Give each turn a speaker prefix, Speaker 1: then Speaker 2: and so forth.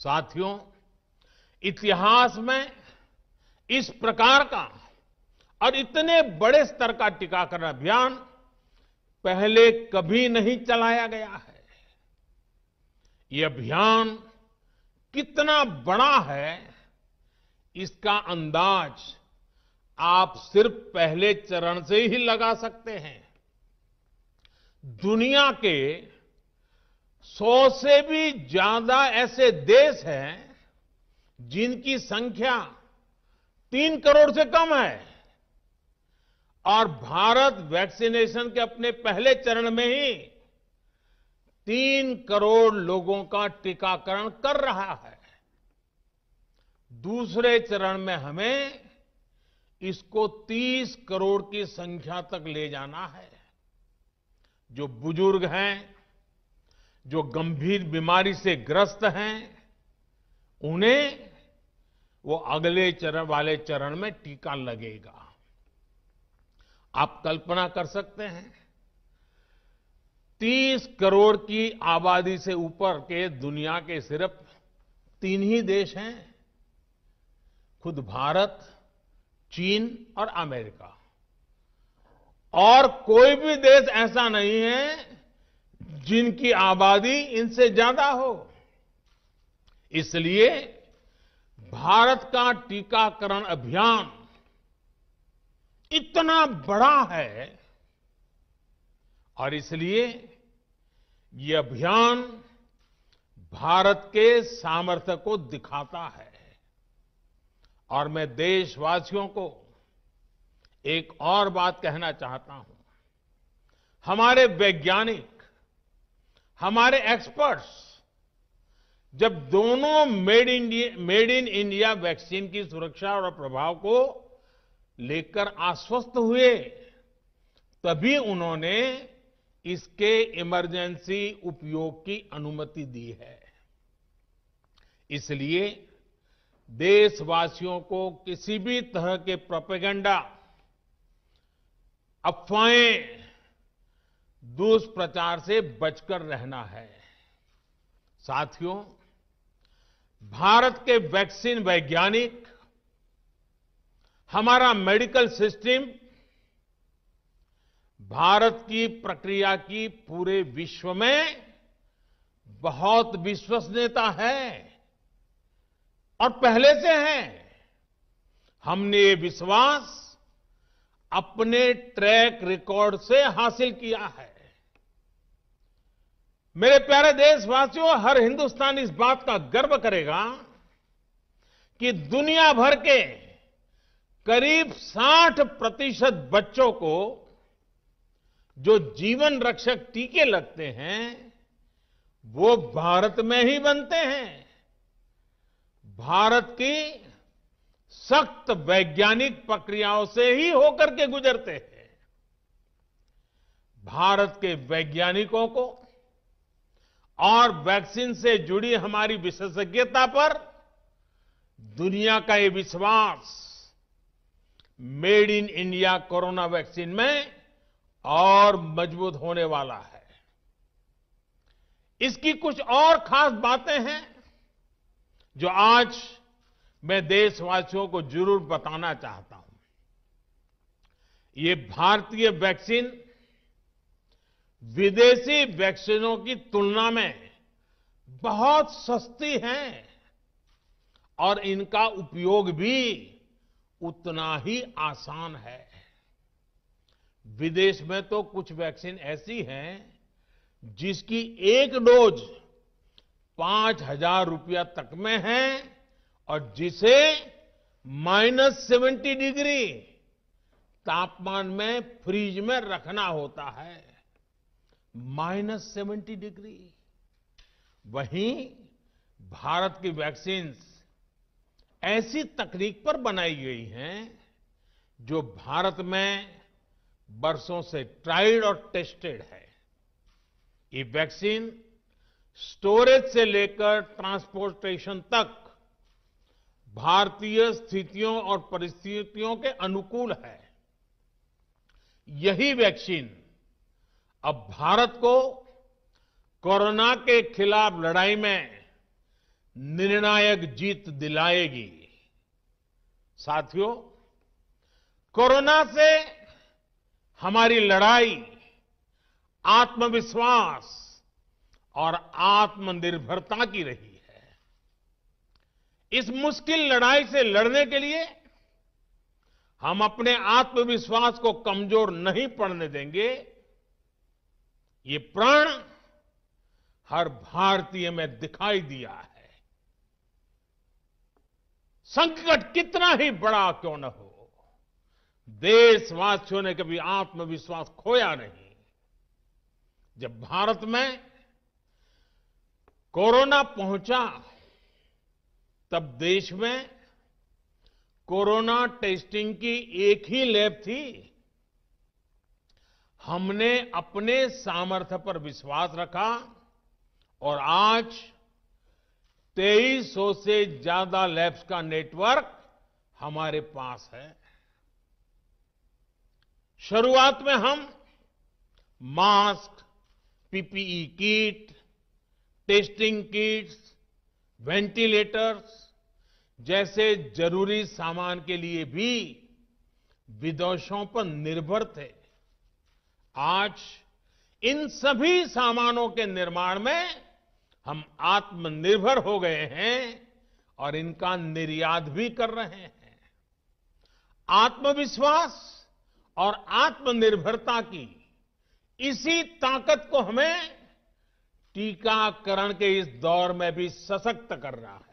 Speaker 1: साथियों इतिहास में इस प्रकार का और इतने बड़े स्तर का टीकाकरण अभियान पहले कभी नहीं चलाया गया है ये अभियान कितना बड़ा है इसका अंदाज आप सिर्फ पहले चरण से ही लगा सकते हैं दुनिया के सौ से भी ज्यादा ऐसे देश हैं जिनकी संख्या तीन करोड़ से कम है और भारत वैक्सीनेशन के अपने पहले चरण में ही तीन करोड़ लोगों का टीकाकरण कर रहा है दूसरे चरण में हमें इसको 30 करोड़ की संख्या तक ले जाना है जो बुजुर्ग हैं जो गंभीर बीमारी से ग्रस्त हैं उन्हें वो अगले चरण वाले चरण में टीका लगेगा आप कल्पना कर सकते हैं 30 करोड़ की आबादी से ऊपर के दुनिया के सिर्फ तीन ही देश हैं खुद भारत चीन और अमेरिका और कोई भी देश ऐसा नहीं है जिनकी आबादी इनसे ज्यादा हो इसलिए भारत का टीकाकरण अभियान इतना बड़ा है और इसलिए ये अभियान भारत के सामर्थ्य को दिखाता है और मैं देशवासियों को एक और बात कहना चाहता हूं हमारे वैज्ञानिक हमारे एक्सपर्ट्स जब दोनों मेड इन इंडिया वैक्सीन की सुरक्षा और प्रभाव को लेकर आश्वस्त हुए तभी उन्होंने इसके इमरजेंसी उपयोग की अनुमति दी है इसलिए देशवासियों को किसी भी तरह के प्रोपेगेंडा अफवाहें दुष्प्रचार से बचकर रहना है साथियों भारत के वैक्सीन वैज्ञानिक हमारा मेडिकल सिस्टम भारत की प्रक्रिया की पूरे विश्व में बहुत विश्वसनीयता है और पहले से है हमने ये विश्वास अपने ट्रैक रिकॉर्ड से हासिल किया है मेरे प्यारे देशवासियों हर हिंदुस्तान इस बात का गर्व करेगा कि दुनिया भर के करीब 60 प्रतिशत बच्चों को जो जीवन रक्षक टीके लगते हैं वो भारत में ही बनते हैं भारत की सख्त वैज्ञानिक प्रक्रियाओं से ही होकर के गुजरते हैं भारत के वैज्ञानिकों को और वैक्सीन से जुड़ी हमारी विशेषज्ञता पर दुनिया का ये विश्वास made in India corona vaccine में और मजबूत होने वाला है इसकी कुछ और खास बातें हैं जो आज मैं देशवासियों को जरूर बताना चाहता हूं ये भारतीय वैक्सीन विदेशी वैक्सीनों की तुलना में बहुत सस्ती हैं और इनका उपयोग भी उतना ही आसान है विदेश में तो कुछ वैक्सीन ऐसी हैं जिसकी एक डोज पांच हजार रुपया तक में है और जिसे माइनस सेवेंटी डिग्री तापमान में फ्रीज में रखना होता है माइनस सेवेंटी डिग्री वहीं भारत की वैक्सीन्स ऐसी तकनीक पर बनाई गई हैं जो भारत में बरसों से ट्राइड और टेस्टेड है ये वैक्सीन स्टोरेज से लेकर ट्रांसपोर्टेशन तक भारतीय स्थितियों और परिस्थितियों के अनुकूल है यही वैक्सीन अब भारत को कोरोना के खिलाफ लड़ाई में निर्णायक जीत दिलाएगी साथियों कोरोना से हमारी लड़ाई आत्मविश्वास और आत्मनिर्भरता की रही है इस मुश्किल लड़ाई से लड़ने के लिए हम अपने आत्मविश्वास को कमजोर नहीं पड़ने देंगे ये प्राण हर भारतीय में दिखाई दिया है संकट कितना ही बड़ा क्यों न हो देशवासियों ने कभी आत्मविश्वास खोया नहीं जब भारत में कोरोना पहुंचा तब देश में कोरोना टेस्टिंग की एक ही लैब थी हमने अपने सामर्थ्य पर विश्वास रखा और आज 2300 से ज्यादा लैब्स का नेटवर्क हमारे पास है शुरुआत में हम mask PPE kit testing kits ventilators जैसे जरूरी सामान के लिए भी विदेशों पर निर्भर थे आज इन सभी सामानों के निर्माण में हम आत्मनिर्भर हो गए हैं और इनका निर्यात भी कर रहे हैं आत्मविश्वास और आत्मनिर्भरता की इसी ताकत को हमें टीकाकरण के इस दौर में भी सशक्त करना है